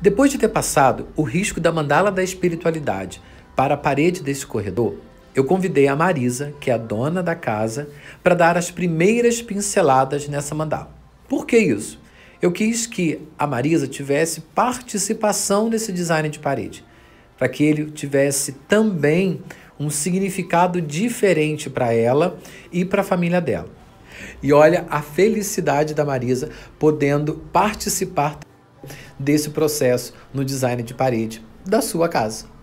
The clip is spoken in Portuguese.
Depois de ter passado o risco da mandala da espiritualidade para a parede desse corredor, eu convidei a Marisa, que é a dona da casa, para dar as primeiras pinceladas nessa mandala. Por que isso? Eu quis que a Marisa tivesse participação nesse design de parede, para que ele tivesse também um significado diferente para ela e para a família dela. E olha a felicidade da Marisa podendo participar desse processo no design de parede da sua casa.